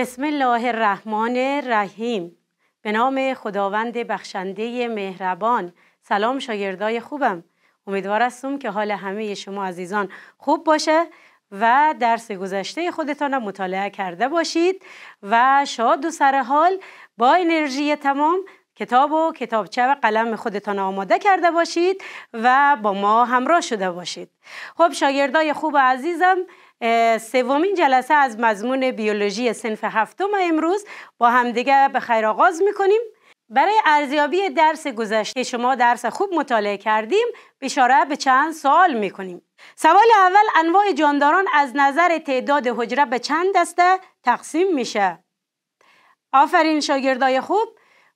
بسم الله الرحمن الرحیم به نام خداوند بخشنده مهربان سلام شاگردای خوبم امیدوار هستم که حال همه شما عزیزان خوب باشه و درس گذشته خودتان مطالعه کرده باشید و شاد و سر حال با انرژی تمام کتاب و کتابچه و قلم خودتان آماده کرده باشید و با ما همراه شده باشید خب شاگردای خوب عزیزم سومین جلسه از مضمون بیولوژی سنف هفتم امروز با همدیگه به خیر آغاز میکنیم برای ارزیابی درس گذشته شما درس خوب مطالعه کردیم بشاره به چند سوال میکنیم سوال اول انواع جانداران از نظر تعداد حجره به چند دسته تقسیم میشه آفرین شاگردای خوب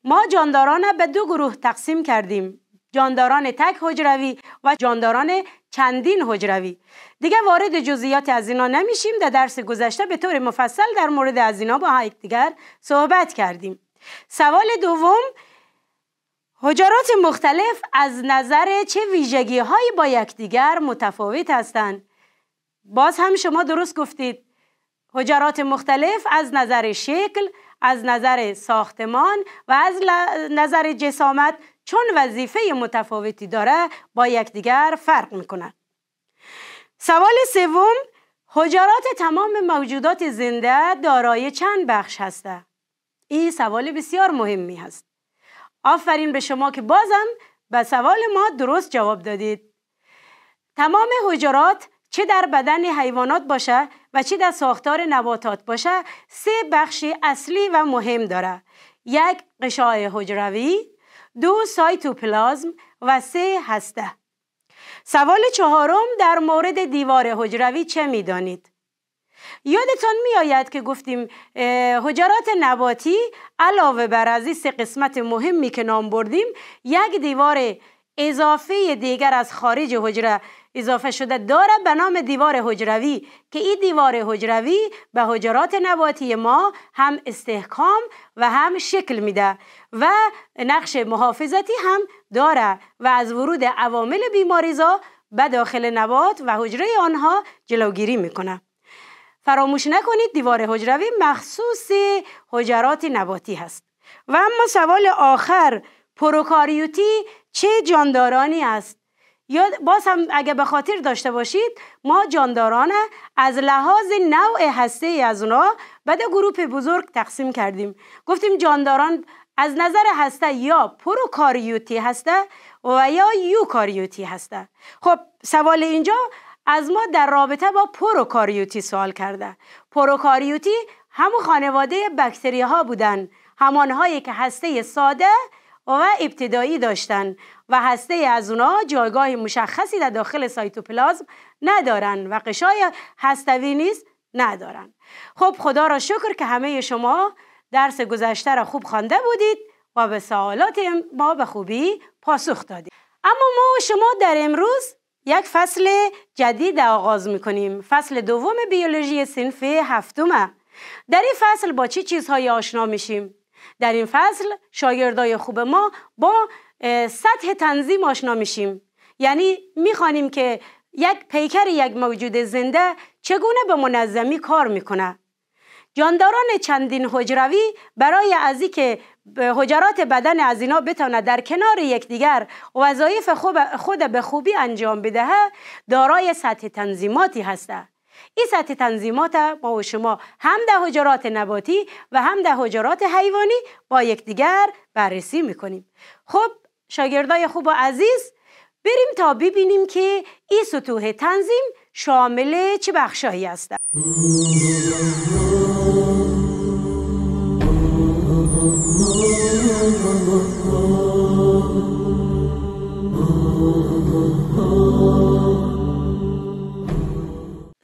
ما جانداران به دو گروه تقسیم کردیم جانداران تک حجروی و جانداران چندین حجروی دیگه وارد جزئیات از اینا نمیشیم در درس گذشته به طور مفصل در مورد از اینا با دیگر صحبت کردیم سوال دوم حجرات مختلف از نظر چه ویژگی هایی با یکدیگر متفاوت هستند باز هم شما درست گفتید حجرات مختلف از نظر شکل از نظر ساختمان و از نظر جسامت چون وظیفه متفاوتی داره با یکدیگر فرق میکنه سوال سوم حجرات تمام موجودات زنده دارای چند بخش هسته این سوال بسیار مهمی هست آفرین به شما که بازم به سوال ما درست جواب دادید تمام حجرات چه در بدن حیوانات باشه و چه در ساختار نباتات باشه سه بخش اصلی و مهم داره یک قشای حجروی دو سایتوپلازم و سه هسته سوال چهارم در مورد دیوار حجروی چه دانید؟ یادتان می آید که گفتیم حجرات نباتی علاوه بر از این سه قسمت مهمی که نام بردیم یک دیوار اضافه دیگر از خارج حجره اضافه شده داره به نام دیوار حجروی که این دیوار حجروی به حجرات نباتی ما هم استحکام و هم شکل میده و نقش محافظتی هم داره و از ورود عوامل بیماریزا به داخل نبات و حجره آنها جلوگیری میکنه فراموش نکنید دیوار حجروی مخصوص حجرات نباتی هست و اما سوال آخر پروکاریوتی چه جاندارانی است یا باز هم اگه به خاطر داشته باشید ما جانداران از لحاظ نوع هسته از اونا به دو گروه بزرگ تقسیم کردیم گفتیم جانداران از نظر هسته یا پروکاریوتی هسته و یا یوکاریوتی هسته خب سوال اینجا از ما در رابطه با پروکاریوتی سوال کرده پروکاریوتی همون خانواده بکتری ها بودن همانهایی که هسته ساده و ابتدایی داشتن و هسته از اونا جایگاه مشخصی در داخل سایتوپلازم ندارن و قشای هستوی نیز ندارن خب خدا را شکر که همه شما درس گذشته را خوب خوانده بودید و به سوالات ما به خوبی پاسخ دادید اما ما و شما در امروز یک فصل جدید آغاز میکنیم فصل دوم بیولوژی سنف هفتمه در این فصل با چه چی چیزهایی آشنا میشیم در این فصل شاگردای خوب ما با سطح تنظیم آشنا میشیم یعنی میخوانیم که یک پیکر یک موجود زنده چگونه به منظمی کار میکنه جانداران چندین حجروی برای از که حجرات بدن از اینا بتونه در کنار یکدیگر وظایف خود به خوبی انجام بدهه دارای سطح تنظیماتی هسته این سطح تنظیمات ما و شما هم در حجرات نباتی و هم در حجرات حیوانی با یکدیگر بررسی میکنیم خب شاگردای خوب و عزیز بریم تا ببینیم که این سطوح تنظیم شامل چه بخشایی هستند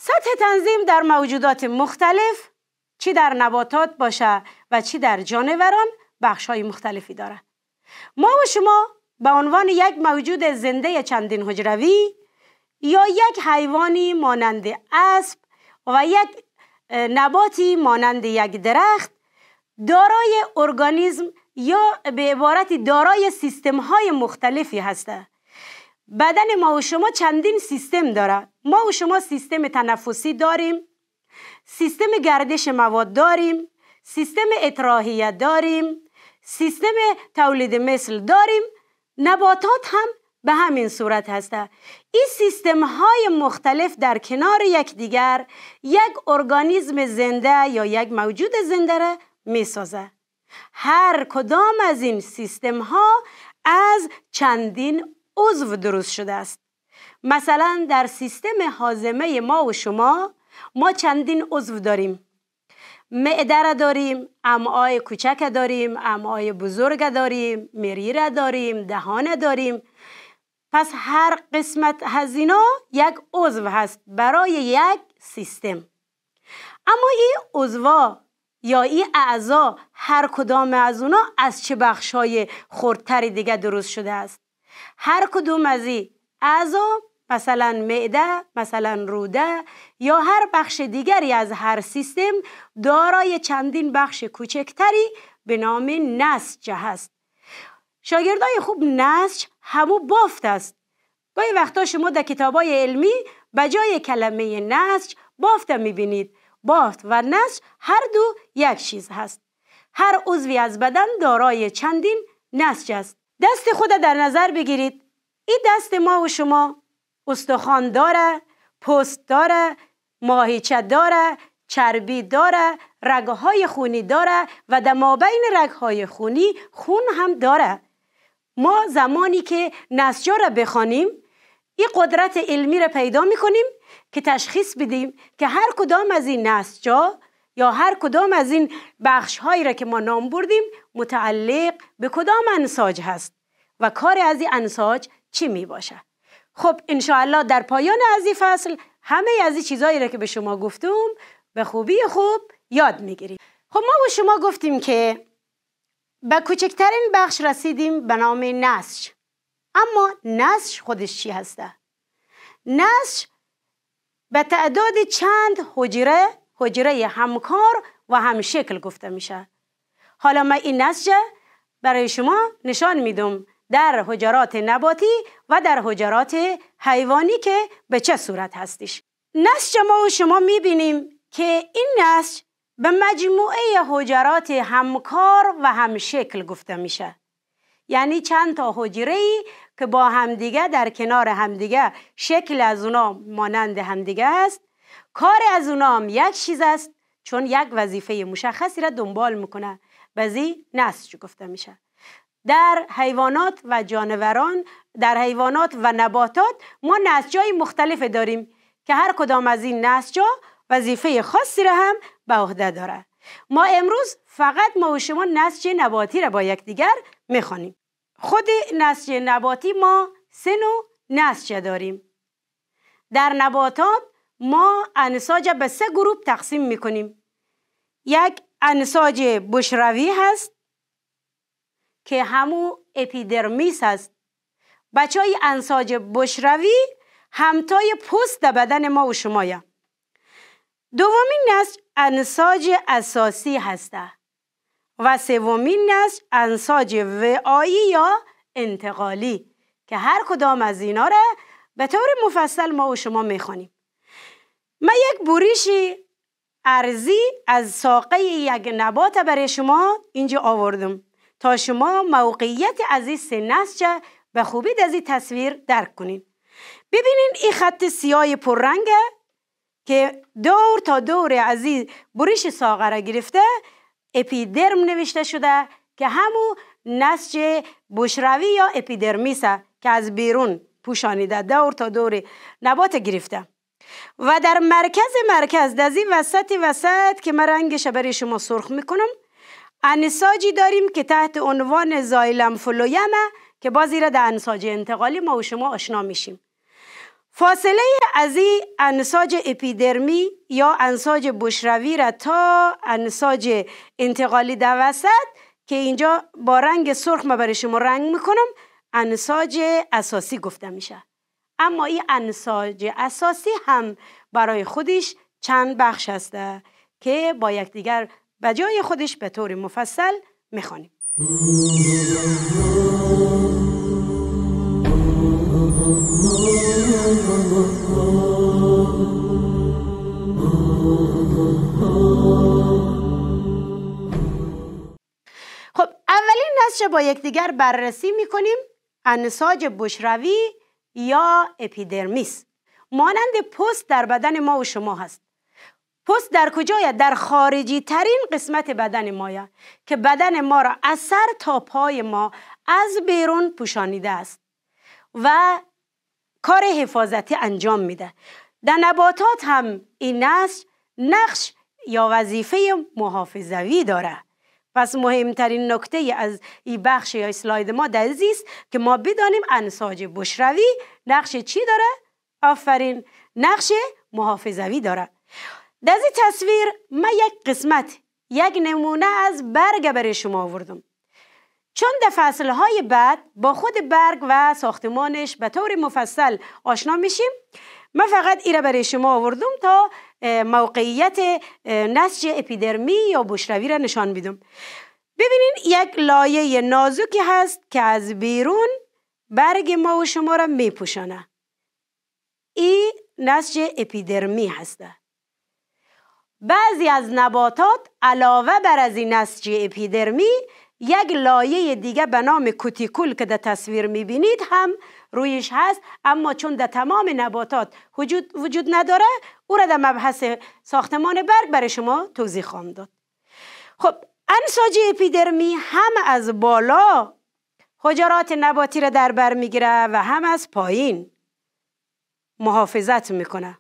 سطح تنظیم در موجودات مختلف چی در نباتات باشه و چی در جانوران بخش های مختلفی دارد ما و شما به عنوان یک موجود زنده چندین حجروی یا یک حیوانی مانند اسب و یک نباتی مانند یک درخت دارای ارگانیزم یا به عبارت دارای سیستم های مختلفی هسته بدن ما و شما چندین سیستم داره ما و شما سیستم تنفسی داریم سیستم گردش مواد داریم سیستم اطراحیه داریم سیستم تولید مثل داریم نباتات هم به همین صورت هسته این سیستم های مختلف در کنار یکدیگر یک ارگانیزم زنده یا یک موجود زنده را می سازه. هر کدام از این سیستم ها از چندین عضو درست شده است مثلا در سیستم حازمه ما و شما ما چندین عضو داریم معده داریم امعای کوچک داریم امعای بزرگ داریم مری را داریم دهان داریم پس هر قسمت هزینه یک عضو هست برای یک سیستم اما این عضوا یا این اعضا هر کدام از اونا از چه های خوردتری دیگه درست شده است هر کدوم از این اعضا مثلا معده مثلا روده یا هر بخش دیگری از هر سیستم دارای چندین بخش کوچکتری به نام نسج هست شاگردای خوب نسج همو بافت است گاهی وقتا شما در کتابای علمی به جای کلمه نسج بافت میبینید بافت و نسج هر دو یک چیز هست هر عضوی از بدن دارای چندین نسج است دست خود در نظر بگیرید این دست ما و شما استخوان داره پوست داره ماهیچه داره چربی داره رگهای خونی داره و در مابین رگهای خونی خون هم داره ما زمانی که نسجا را بخوانیم این قدرت علمی را پیدا می کنیم که تشخیص بدیم که هر کدام از این نسجا یا هر کدام از این بخش هایی را که ما نام بردیم متعلق به کدام انساج هست و کار از این انساج چی می باشه خب انشاءالله در پایان از این فصل همه از این چیزایی را که به شما گفتم به خوبی خوب یاد میگیریم خب ما با شما گفتیم که به کوچکترین بخش رسیدیم به نام نسج اما نسج خودش چی هسته؟ نسج به تعداد چند حجره حجره همکار و همشکل گفته میشه حالا من این نسج برای شما نشان میدم در حجرات نباتی و در حجرات حیوانی که به چه صورت هستش نسج ما و شما میبینیم که این نسج به مجموعه حجرات همکار و همشکل گفته میشه یعنی چند تا حجره ای که با همدیگه در کنار همدیگه شکل از اونا مانند همدیگه است کار از اونا هم یک چیز است چون یک وظیفه مشخصی را دنبال میکنه بزی نسج گفته میشه در حیوانات و جانوران در حیوانات و نباتات ما نسجای مختلف داریم که هر کدام از این نسجا وظیفه خاصی را هم به عهده داره ما امروز فقط ما و شما نسج نباتی را با یکدیگر میخوانیم خود نسج نباتی ما سه نوع نسج داریم در نباتات ما انساج به سه گروه تقسیم میکنیم یک انساج بشروی هست که همو اپیدرمیس است بچه های انساج بشروی همتای پست بدن ما و شمایه دومین نسج انساج اساسی هسته و سومین نسج انساج وعایی یا انتقالی که هر کدام از اینا را به طور مفصل ما و شما میخوانیم ما یک بوریشی ارزی از ساقه یک نبات برای شما اینجا آوردم تا شما موقعیت از این سه نسجه به خوبی از این تصویر درک کنین ببینین این خط سیاه پررنگه که دور تا دور از این بریش ساغره گرفته اپیدرم نوشته شده که همو نسج بشروی یا اپیدرمیسه که از بیرون پوشانیده دور تا دور نبات گرفته و در مرکز مرکز دزی وسط وسط که من رنگش برای شما سرخ میکنم انساجی داریم که تحت عنوان زایلم فلویمه که بازی را در انساج انتقالی ما و شما آشنا میشیم فاصله از این انساج اپیدرمی یا انساج بشروی را تا انساج انتقالی در وسط که اینجا با رنگ سرخ ما برای شما رنگ میکنم انساج اساسی گفته میشه اما این انساج اساسی هم برای خودش چند بخش هسته که با یکدیگر به جای خودش به طور مفصل میخوانیم خب اولین نسج با یکدیگر بررسی میکنیم انساج بشروی یا اپیدرمیس مانند پوست در بدن ما و شما هست پست در کجای در خارجی ترین قسمت بدن ماید که بدن ما را از سر تا پای ما از بیرون پوشانیده است و کار حفاظتی انجام میده در نباتات هم این نسج نقش یا وظیفه محافظوی داره پس مهمترین نکته از این بخش یا اسلاید ما در زیست که ما بدانیم انساج بشروی نقش چی داره؟ آفرین نقش محافظوی داره در این تصویر ما یک قسمت یک نمونه از برگ برای شما آوردم چون در فصلهای بعد با خود برگ و ساختمانش به طور مفصل آشنا میشیم من فقط ایره برای شما آوردم تا موقعیت نسج اپیدرمی یا بشروی را نشان بیدم ببینین یک لایه نازکی هست که از بیرون برگ ما و شما را میپوشانه این نسج اپیدرمی هسته بعضی از نباتات علاوه بر از این نسج اپیدرمی یک لایه دیگه به نام کوتیکول که در تصویر میبینید هم رویش هست اما چون در تمام نباتات وجود, وجود نداره او را در مبحث ساختمان برگ برای شما توضیح خواهم داد خب انساج اپیدرمی هم از بالا حجرات نباتی را در بر میگیره و هم از پایین محافظت میکنه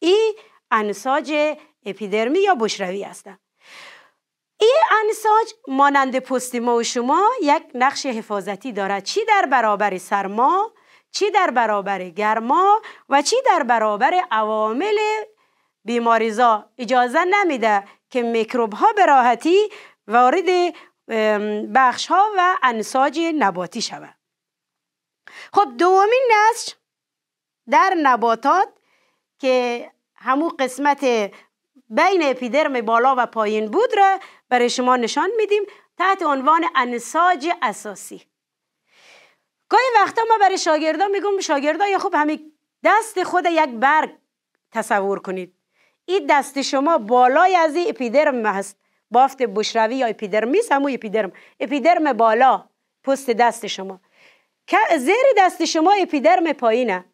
این انساج اپیدرمی یا بشروی هستند این انساج مانند پوست ما و شما یک نقش حفاظتی دارد چی در برابر سرما چی در برابر گرما و چی در برابر عوامل بیماریزا اجازه نمیده که میکروب ها به راحتی وارد بخش ها و انساج نباتی شود خب دومین نسج در نباتات که همون قسمت بین اپیدرم بالا و پایین بود را برای شما نشان میدیم تحت عنوان انساج اساسی گاهی وقتا ما برای شاگردا میگم شاگردا یا خوب همین دست خود یک برگ تصور کنید این دست شما بالای از اپیدرم هست بافت بشروی یا اپیدرمیس همون اپیدرم اپیدرم بالا پست دست شما زیر دست شما اپیدرم پایینه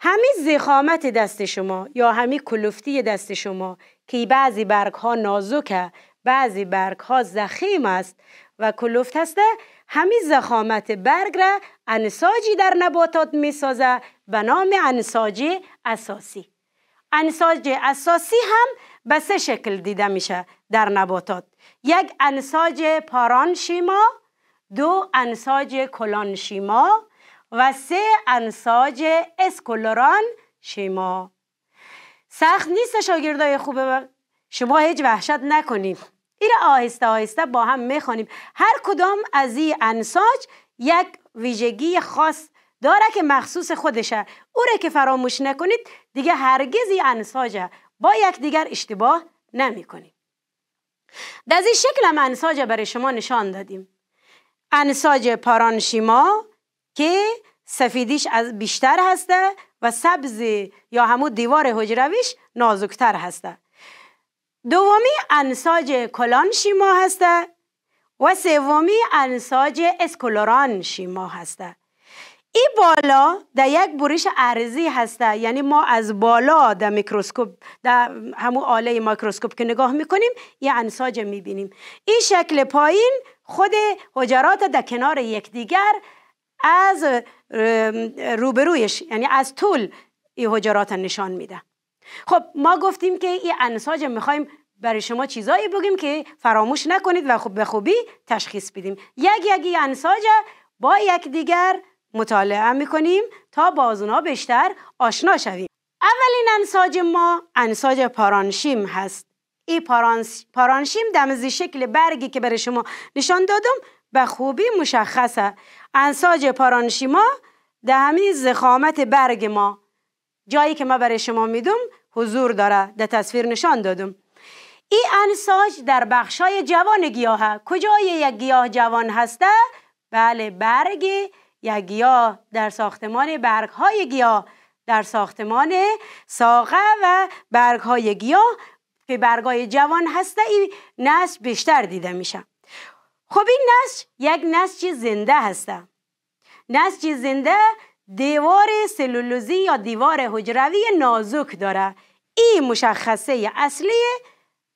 همی زخامت دست شما یا همی کلوفتی دست شما که بعضی برگ ها نازکه بعضی برگ ها زخیم است و کلفت هسته همی زخامت برگ را انساجی در نباتات می سازه به نام انساجی اساسی انساج اساسی هم به سه شکل دیده میشه در نباتات یک انساج پارانشیما، دو انساج کلانشیما، و سه انساج اسکولران شما سخت نیست شاگردای خوبه شما هیچ وحشت نکنید این آهسته آهسته با هم میخوانیم هر کدام از این انساج یک ویژگی خاص داره که مخصوص خودشه او را که فراموش نکنید دیگه هرگز این انساجه با یک دیگر اشتباه نمی کنید در این شکل هم انساج برای شما نشان دادیم انساج پارانشیما که سفیدیش از بیشتر هسته و سبز یا همون دیوار حجرویش نازکتر هسته دومی انساج کلان شیما هسته و سومی انساج اسکلوران شیما هسته این بالا در یک برش عرضی هسته یعنی ما از بالا در میکروسکوپ در همون آله میکروسکوپ که نگاه میکنیم یه انساج میبینیم این شکل پایین خود حجرات در کنار یکدیگر از روبرویش یعنی از طول این حجرات نشان میده خب ما گفتیم که این انساج میخوایم برای شما چیزایی بگیم که فراموش نکنید و خب به خوبی تشخیص بدیم یک این انساج با دیگر مطالعه میکنیم تا با اونا بیشتر آشنا شویم اولین انساج ما انساج پارانشیم هست این پارانشیم دمزی شکل برگی که برای شما نشان دادم به خوبی مشخصه انساج پارانشیما در همین زخامت برگ ما جایی که ما برای شما میدم حضور داره در تصویر نشان دادم این انساج در بخشای جوان گیاه کجای یک گیاه جوان هسته بله برگ یک گیاه در ساختمان برگ های گیاه در ساختمان ساقه و برگ های گیاه که های جوان هسته این نسل بیشتر دیده میشه خب این نسج یک نسج زنده هسته نسج زنده دیوار سلولوزی یا دیوار حجروی نازک داره این مشخصه اصلی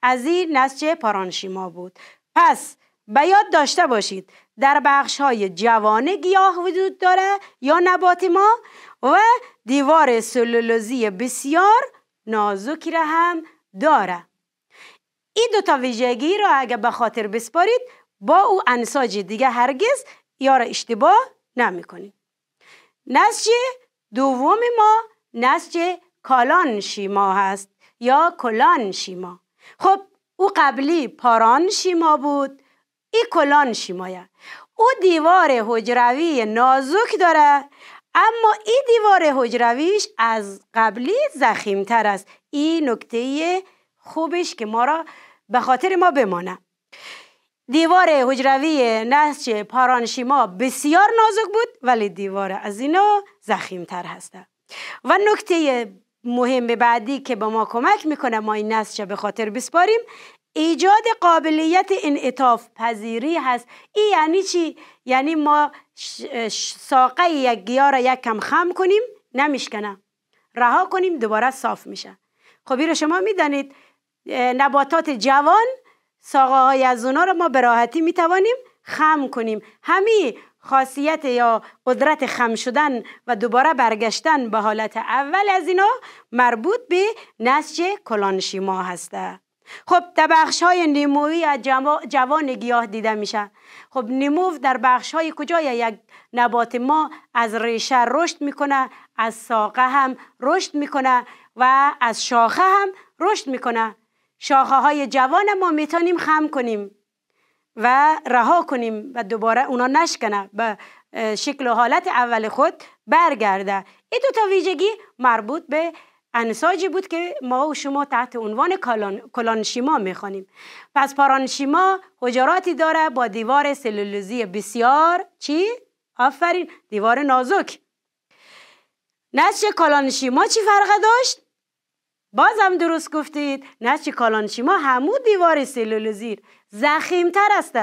از این نسج پارانشیما بود پس به یاد داشته باشید در بخش های جوانه گیاه وجود داره یا نبات ما و دیوار سلولوزی بسیار نازکی را هم داره این تا ویژگی را اگر به خاطر بسپارید با او انساج دیگه هرگز یا را اشتباه نمیکنیم نسج دوم ما نسج کالان شیما هست یا کلان شیما خب او قبلی پاران شیما بود ای کلان شیمایه او دیوار حجروی نازک داره اما این دیوار حجرویش از قبلی زخیمتر است این نکته خوبش که ما را به خاطر ما بمانه دیوار حجروی نسج پارانشیما بسیار نازک بود ولی دیوار از اینا تر هسته و نکته مهم بعدی که به ما کمک میکنه ما این نسج به خاطر بسپاریم ایجاد قابلیت این اطاف پذیری هست ای یعنی چی یعنی ما ساقه یک گیا را یک کم خم کنیم نمیشکنه رها کنیم دوباره صاف میشه خب رو شما میدانید نباتات جوان ساقه های از اونا رو ما به راحتی می خم کنیم همی خاصیت یا قدرت خم شدن و دوباره برگشتن به حالت اول از اینا مربوط به نسج کلانشیما هسته خب در بخش های نموی از جوان گیاه دیده میشه خب نمو در بخش های کجای یک نبات ما از ریشه رشد میکنه از ساقه هم رشد میکنه و از شاخه هم رشد میکنه شاخه های جوان ما میتونیم خم کنیم و رها کنیم و دوباره اونا نشکنه به شکل و حالت اول خود برگرده این دو تا ویژگی مربوط به انساجی بود که ما و شما تحت عنوان کلانشیما میخوانیم پس پارانشیما حجراتی داره با دیوار سلولوزی بسیار چی؟ آفرین دیوار نازک نسج کلانشیما چی فرق داشت؟ بازم درست گفتید نسج کالانشیما همو دیوار سلولوزیر تر است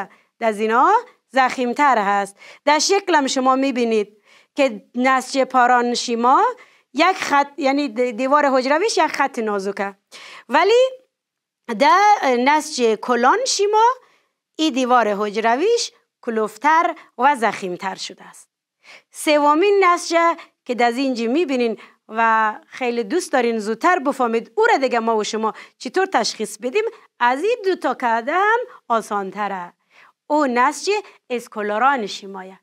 از اینا تر هست در شکلم شما میبینید که نسج پارانشیما یک خط یعنی دیوار حجرویش یک خط نازکه ولی در نسج کلان این دیوار حجرویش کلوفتر و زخیمتر شده است سومین نسجه که در اینجا میبینین و خیلی دوست دارین زودتر بفهمید او را دیگه ما و شما چطور تشخیص بدیم از این دوتا قدم آسانتره او نسج اسکولاران شمایه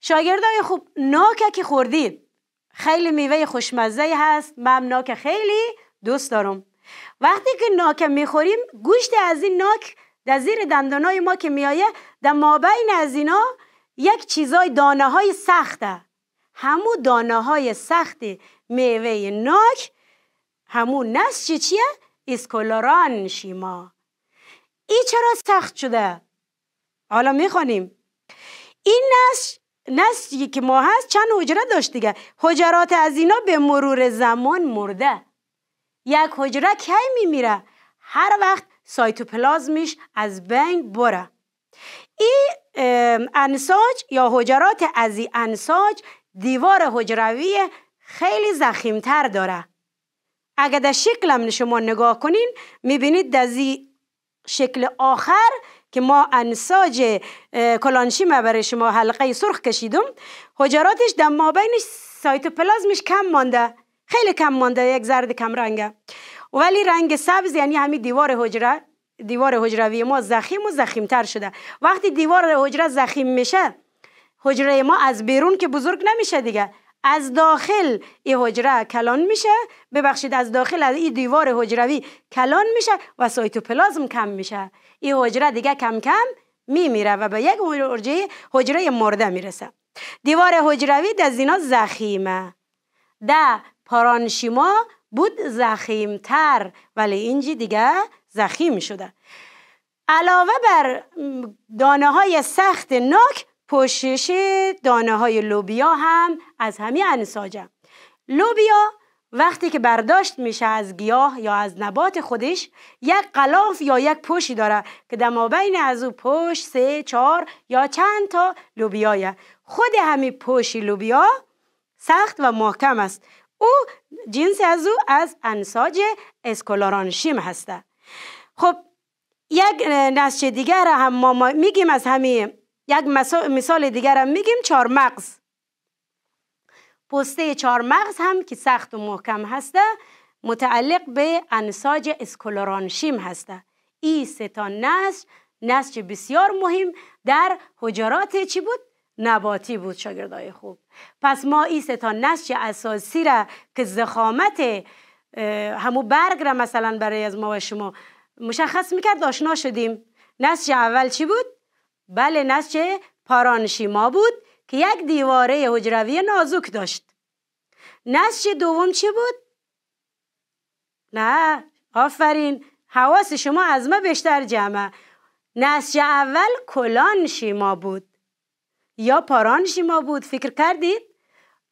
شاگردای خوب ناکه که خوردی خیلی میوه خوشمزه هست من ناک خیلی دوست دارم وقتی که ناک میخوریم گوشت از این ناک در زیر دندانای ما که میایه در مابین از اینا یک چیزای دانه های سخته همو دانه های سختی میوه ناک همون نسج چیه؟ اسکولاران شیما ای چرا سخت شده؟ حالا میخوانیم این نسج نسجی که ما هست چند حجره داشت دیگه حجرات از اینا به مرور زمان مرده یک حجره کی میمیره هر وقت سایتوپلازمش از بین بره این انساج یا حجرات از این انساج دیوار حجروی خیلی تر داره اگه در شکلم شما نگاه کنین میبینید در شکل آخر که ما انساج کلانشیم برای شما حلقه سرخ کشیدم حجراتش در مابینش سایتوپلازمش کم مانده خیلی کم مانده یک زرد کم رنگه ولی رنگ سبز یعنی همین دیوار حجره دیوار حجروی ما زخیم و تر شده وقتی دیوار حجره زخیم میشه حجره ما از بیرون که بزرگ نمیشه دیگه از داخل این حجره کلان میشه ببخشید از داخل از این دیوار حجروی کلان میشه و سایتوپلازم کم میشه این حجره دیگه کم کم میمیره و به یک حجره حجره مرده میرسه دیوار حجروی در زینا زخیمه در پارانشیما بود زخیمتر ولی اینجی دیگه زخیم شده علاوه بر دانه های سخت ناک پوشش دانه های لوبیا هم از همین انساجه لوبیا وقتی که برداشت میشه از گیاه یا از نبات خودش یک قلاف یا یک پوشی داره که در مابین از او پوش سه چهار یا چند تا لوبیایه خود همین پوشی لوبیا سخت و محکم است او جنس از او از انساج اسکولارانشیم هسته خب یک نسج دیگر هم ما میگیم از همین یک مثال هم میگیم چارمغز پسته مغز هم که سخت و محکم هسته متعلق به انساج اسکلورانشیم هسته ای ستا نسج نسج بسیار مهم در حجرات چی بود؟ نباتی بود شاگردای خوب پس ما ای ستا نسج اساسی را که زخامت همو برگ را مثلا برای از ما و شما مشخص میکرد آشنا شدیم نسج اول چی بود؟ بله نسج پارانشیما بود که یک دیواره حجروی نازک داشت نسج دوم چه بود؟ نه آفرین حواس شما از ما بیشتر جمعه نسج اول کلان شیما بود یا پاران شیما بود فکر کردید؟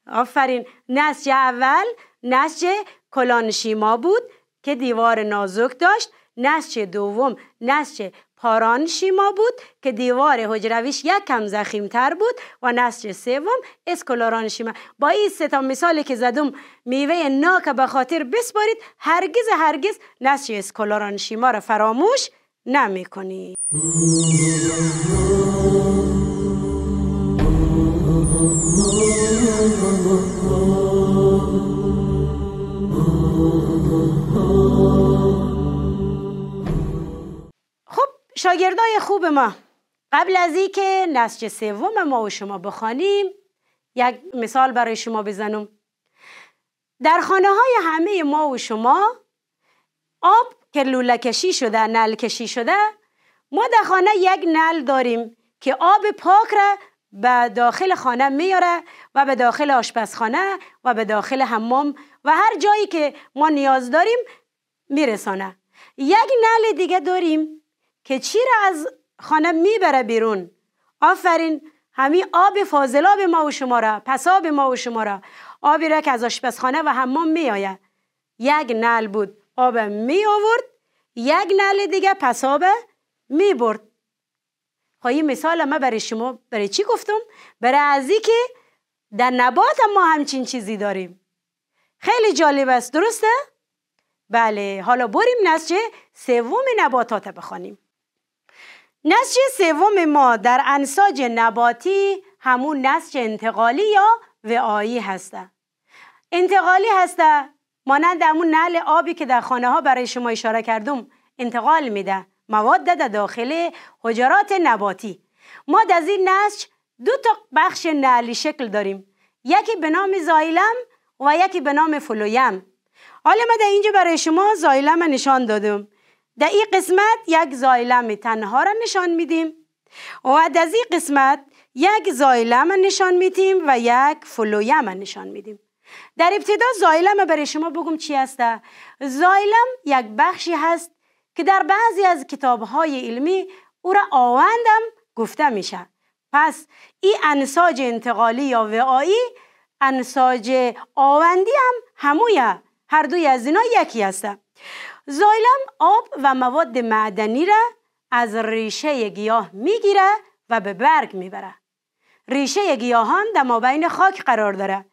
آفرین نسج اول نسج کلان شیما بود که دیوار نازک داشت نسج دوم نسج پاران شیما بود که دیوار حجرویش یک کم تر بود و نسج سوم اسکولاران با این سه تا مثالی که زدم میوه ناک به خاطر بسپارید هرگز هرگز نسج اسکولاران شیما را فراموش نمی کنید شاگردای خوب ما قبل از اینکه نسج سوم ما و شما بخوانیم یک مثال برای شما بزنم در خانه های همه ما و شما آب که لوله کشی شده نل کشی شده ما در خانه یک نل داریم که آب پاک را به داخل خانه میاره و به داخل آشپزخانه و به داخل حمام و هر جایی که ما نیاز داریم میرسانه یک نل دیگه داریم که چی را از خانه میبره بیرون آفرین همی آب فاضلاب ما و شما را پساب ما و شما را آبی را که از آشپزخانه و حمام می یک نل بود آب می آورد یک نل دیگه پساب می برد خواهی خب مثال ما برای شما برای چی گفتم؟ برای از که در نبات ما همچین چیزی داریم خیلی جالب است درسته؟ بله حالا بریم نسج سوم نباتات بخوانیم نسج سوم ما در انساج نباتی همون نسج انتقالی یا وعایی هسته انتقالی هسته مانند همون نل آبی که در خانه ها برای شما اشاره کردم انتقال میده مواد در داخل حجرات نباتی ما در این نسج دو تا بخش نعلی شکل داریم یکی به نام زایلم و یکی به نام فلویم حالا من در اینجا برای شما زایلم نشان دادم در این قسمت یک زایلم تنها را نشان میدیم و در این قسمت یک زایلم نشان میدیم و یک فلویم نشان میدیم در ابتدا زایلم برای شما بگم چی هسته؟ زایلم یک بخشی هست که در بعضی از کتابهای علمی او را آوندم گفته میشه پس این انساج انتقالی یا وعایی انساج آوندی هم همویه هر دوی از اینا یکی هسته زایلم آب و مواد معدنی را از ریشه گیاه میگیره و به برگ میبره ریشه گیاهان در مابین خاک قرار داره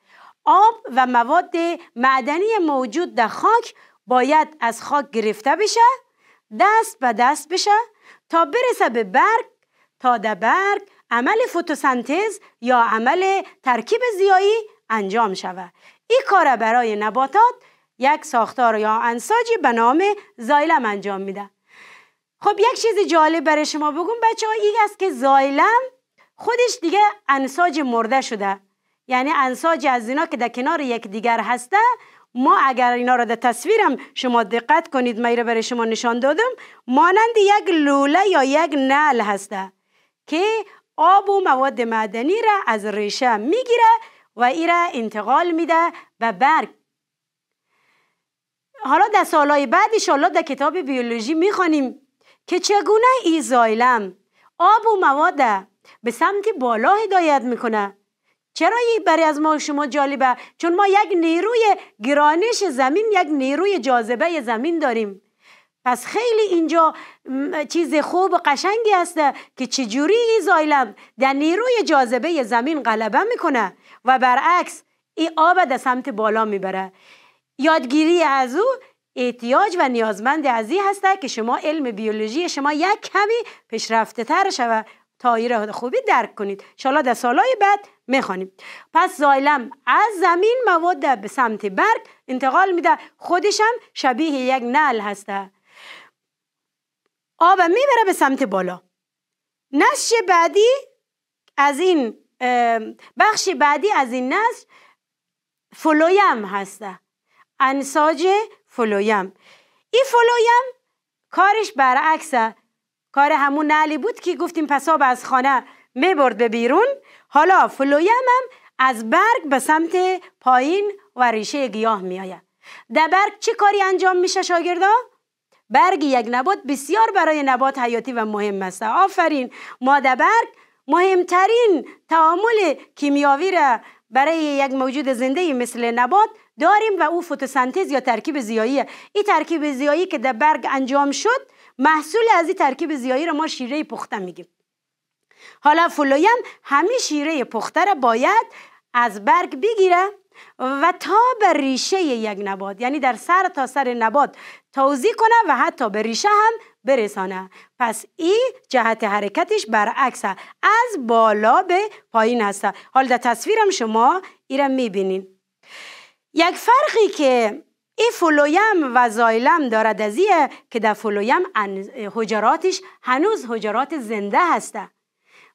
آب و مواد معدنی موجود در خاک باید از خاک گرفته بشه دست به دست بشه تا برسه به برگ تا در برگ عمل فتوسنتز یا عمل ترکیب زیایی انجام شود این کار برای نباتات یک ساختار یا انساجی به نام زایلم انجام میده خب یک چیز جالب برای شما بگم بچه ها این است که زایلم خودش دیگه انساج مرده شده یعنی انساج از اینا که در کنار یک دیگر هسته ما اگر اینا را در تصویرم شما دقت کنید را برای شما نشان دادم مانند یک لوله یا یک نل هسته که آب و مواد معدنی را از ریشه میگیره و ایره انتقال میده به برگ حالا در سالهای بعد ایشالله در کتاب بیولوژی میخوانیم که چگونه ایزایلم آب و مواد به سمت بالا هدایت میکنه چرا این برای از ما شما جالبه چون ما یک نیروی گرانش زمین یک نیروی جاذبه زمین داریم پس خیلی اینجا چیز خوب و قشنگی هسته که چجوری ای زایلم در نیروی جاذبه زمین غلبه میکنه و برعکس این آب در سمت بالا میبره یادگیری از او احتیاج و نیازمند از این هسته که شما علم بیولوژی شما یک کمی پیشرفته تر شوه تا را خوبی درک کنید شالا در سالهای بعد میخوانیم پس زایلم از زمین مواد به سمت برگ انتقال میده خودشم شبیه یک نل هسته آب میبره به سمت بالا نسج بعدی از این بخش بعدی از این نسج فلویم هسته انساج فلویم این فلویم کارش برعکسه کار همون نعلی بود که گفتیم پساب از خانه میبرد به بیرون حالا فلویم هم از برگ به سمت پایین و ریشه گیاه میآید در برگ چه کاری انجام میشه شاگردا برگ یک نبات بسیار برای نبات حیاتی و مهم است آفرین ماده برگ مهمترین تعامل کیمیاوی را برای یک موجود زنده مثل نبات داریم و او فتوسنتز یا ترکیب زیایی این ترکیب زیایی که در برگ انجام شد محصول از این ترکیب زیایی را ما شیره پخته میگیم حالا فلویم همه شیره پخته را باید از برگ بگیره و تا به ریشه یک نبات یعنی در سر تا سر نبات توضیح کنه و حتی به ریشه هم برسانه پس این جهت حرکتش برعکس از بالا به پایین هست. حال در تصویرم شما ایرم میبینین یک فرقی که این فلویم و زایلم دارد از ایه که در فلویم حجراتش هنوز حجرات زنده هسته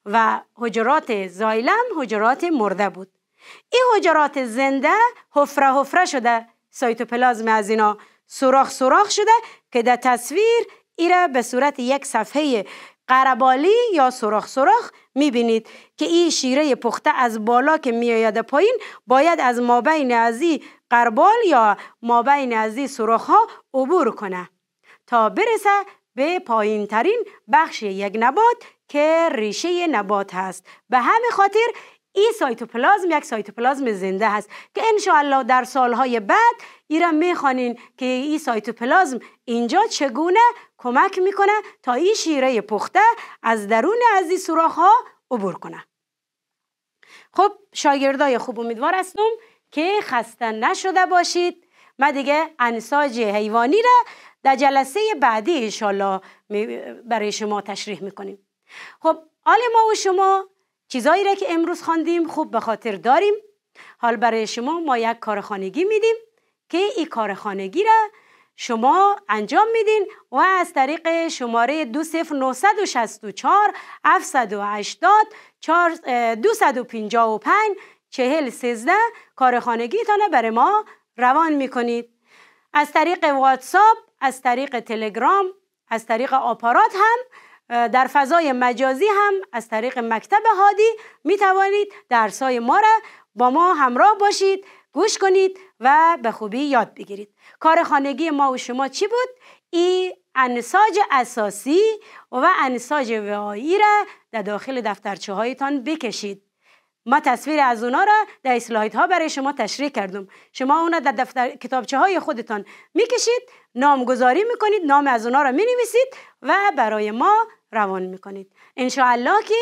و حجرات زایلم حجرات مرده بود این حجرات زنده حفره حفره شده سایتوپلازم از اینا سوراخ سوراخ شده که در تصویر ایره به صورت یک صفحه قربالی یا سراخ سرخ میبینید که این شیره پخته از بالا که آید پایین باید از مابین از این قربال یا مابین از این ها عبور کنه تا برسه به پایین ترین بخش یک نبات که ریشه نبات هست به همه خاطر این سایتوپلازم یک سایتوپلازم زنده هست که انشاءالله در سالهای بعد را میخوانین که این سایتوپلازم اینجا چگونه کمک میکنه تا این شیره پخته از درون از این سراخ ها عبور کنه خب شاگردای خوب امیدوار هستم که خسته نشده باشید ما دیگه انساج حیوانی را در جلسه بعدی انشاءالله برای شما تشریح میکنیم خب حال ما و شما چیزایی را که امروز خواندیم خوب به خاطر داریم حال برای شما ما یک کار خانگی میدیم که این کار خانگی را شما انجام میدین و از طریق شماره 20964 780 255 4013 کار تان برای ما روان میکنید از طریق واتساپ از طریق تلگرام از طریق آپارات هم در فضای مجازی هم از طریق مکتب هادی می توانید درس ما را با ما همراه باشید گوش کنید و به خوبی یاد بگیرید کار خانگی ما و شما چی بود؟ ای انساج اساسی و انساج وعایی را در داخل دفترچه هایتان بکشید ما تصویر از اونا را در اسلاید ها برای شما تشریح کردم شما اونا در دفتر کتابچه های خودتان میکشید نامگذاری میکنید نام از اونا را مینویسید و برای ما روان میکنید انشاءالله که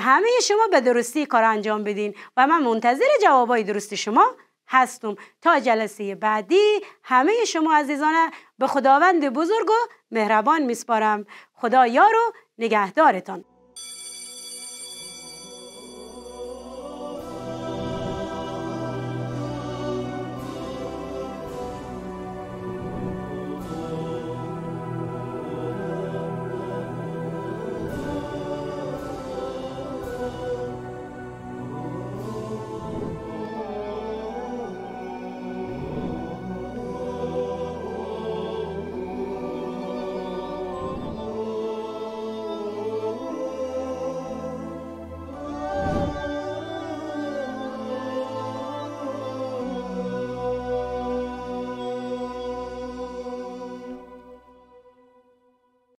همه شما به درستی کار انجام بدین و من منتظر جوابای درست شما هستم تا جلسه بعدی همه شما عزیزان به خداوند بزرگ و مهربان میسپارم خدا یار و نگهدارتان